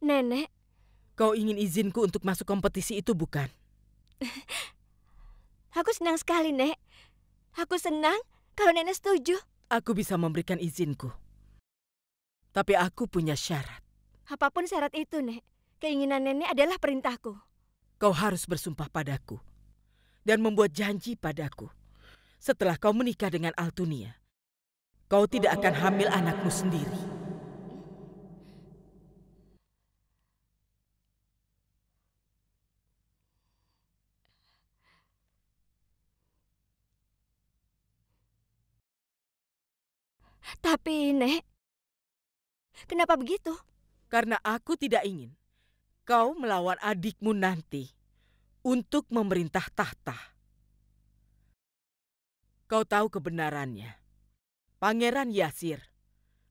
Nenek. Kau ingin izinku untuk masuk kompetisi itu, bukan? Aku senang sekali, Nek. Aku senang kalau Nenek setuju. Aku bisa memberikan izinku. Tapi aku punya syarat. Apapun syarat itu, Nek. Keinginan Nenek adalah perintahku. Kau harus bersumpah padaku dan membuat janji padaku. Setelah kau menikah dengan Altunia, kau tidak akan hamil anakmu sendiri. Tapi, Nek, kenapa begitu? Karena aku tidak ingin kau melawan adikmu nanti untuk memerintah tahta. Kau tahu kebenarannya. Pangeran Yasir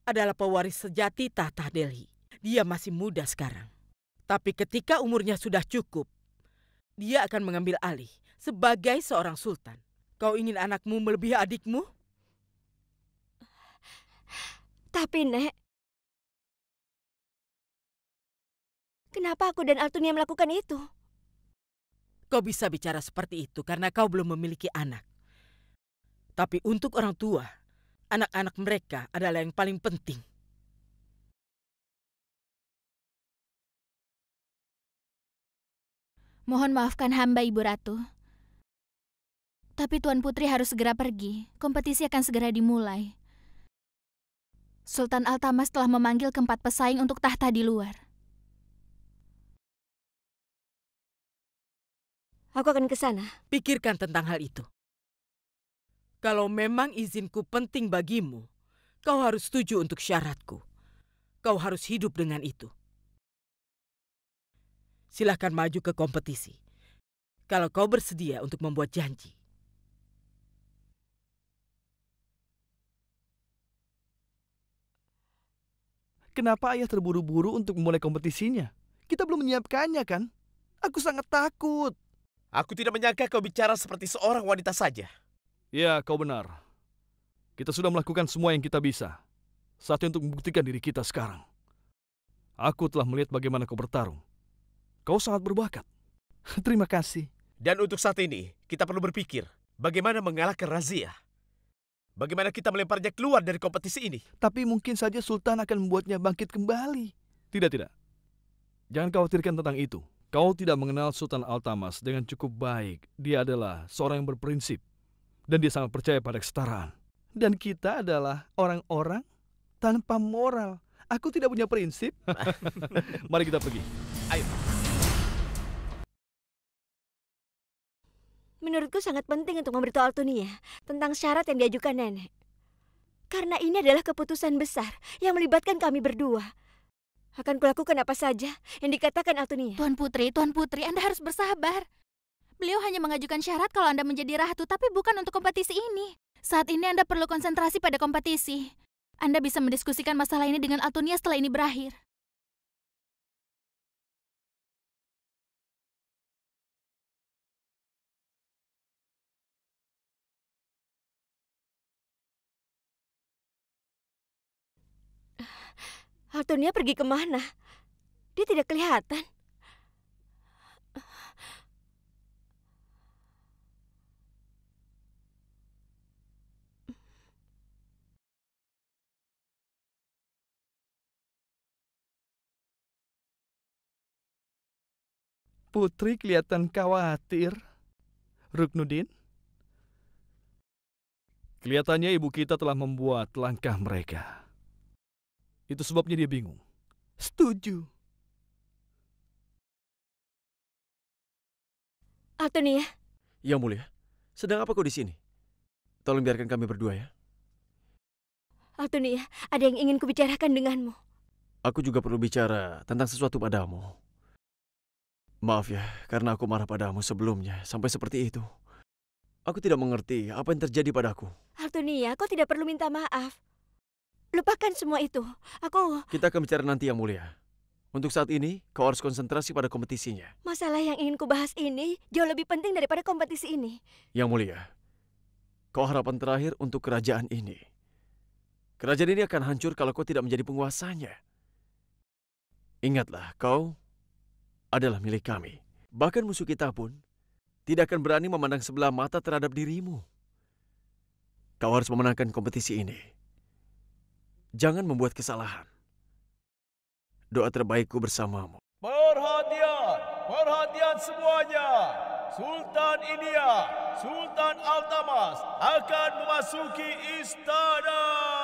adalah pewaris sejati tahta Delhi. Dia masih muda sekarang. Tapi ketika umurnya sudah cukup, dia akan mengambil alih sebagai seorang sultan. Kau ingin anakmu melebihi adikmu? Tapi, Nek, kenapa aku dan Altunia melakukan itu? Kau bisa bicara seperti itu karena kau belum memiliki anak. Tapi untuk orang tua, anak-anak mereka adalah yang paling penting. Mohon maafkan hamba Ibu Ratu. Tapi Tuan Putri harus segera pergi. Kompetisi akan segera dimulai. Sultan Altamas telah memanggil keempat pesaing untuk tahta di luar. Aku akan ke sana. Pikirkan tentang hal itu. Kalau memang izinku penting bagimu, kau harus setuju untuk syaratku. Kau harus hidup dengan itu. Silahkan maju ke kompetisi. Kalau kau bersedia untuk membuat janji. Kenapa ayah terburu-buru untuk memulai kompetisinya? Kita belum menyiapkannya kan? Aku sangat takut. Aku tidak menyangka kau bicara seperti seorang wanita saja. Ya, kau benar. Kita sudah melakukan semua yang kita bisa. Saatnya untuk membuktikan diri kita sekarang. Aku telah melihat bagaimana kau bertarung. Kau sangat berbakat. Terima kasih. Dan untuk saat ini, kita perlu berpikir bagaimana mengalahkan razia. Bagaimana kita melemparnya keluar dari kompetisi ini? Tapi mungkin saja Sultan akan membuatnya bangkit kembali. Tidak, tidak. Jangan khawatirkan tentang itu. Kau tidak mengenal Sultan Altamas dengan cukup baik. Dia adalah seorang yang berprinsip. Dan dia sangat percaya pada kesetaraan. Dan kita adalah orang-orang tanpa moral. Aku tidak punya prinsip. Mari kita pergi. Ayo. Menurutku sangat penting untuk memberitahu Altunia tentang syarat yang diajukan nenek. Karena ini adalah keputusan besar yang melibatkan kami berdua. Akan kulakukan apa saja yang dikatakan Altunia. Tuan Putri, Tuan Putri, Anda harus bersabar. Beliau hanya mengajukan syarat kalau Anda menjadi ratu, tapi bukan untuk kompetisi ini. Saat ini Anda perlu konsentrasi pada kompetisi. Anda bisa mendiskusikan masalah ini dengan Altunia setelah ini berakhir. Altonia pergi kemana? Dia tidak kelihatan. Putri kelihatan khawatir. Ruknudin? Kelihatannya ibu kita telah membuat langkah mereka. Itu sebabnya dia bingung. Setuju. Antonia. Ya? Yang mulia, sedang apa kau di sini? Tolong biarkan kami berdua ya. Antonia, ya, ada yang ingin kubicarakan denganmu. Aku juga perlu bicara tentang sesuatu padamu. Maaf ya, karena aku marah padamu sebelumnya sampai seperti itu. Aku tidak mengerti apa yang terjadi padaku. Antonia, ya, kau tidak perlu minta maaf. Lupakan semua itu. Aku... Kita akan bicara nanti, Yang Mulia. Untuk saat ini, kau harus konsentrasi pada kompetisinya. Masalah yang ingin ku bahas ini jauh lebih penting daripada kompetisi ini. Yang Mulia, kau harapan terakhir untuk kerajaan ini. Kerajaan ini akan hancur kalau kau tidak menjadi penguasanya. Ingatlah, kau adalah milik kami. Bahkan musuh kita pun tidak akan berani memandang sebelah mata terhadap dirimu. Kau harus memenangkan kompetisi ini jangan membuat kesalahan. Doa terbaikku bersamamu. Perhatian, perhatian semuanya. Sultan India, Sultan Altamas akan memasuki istana.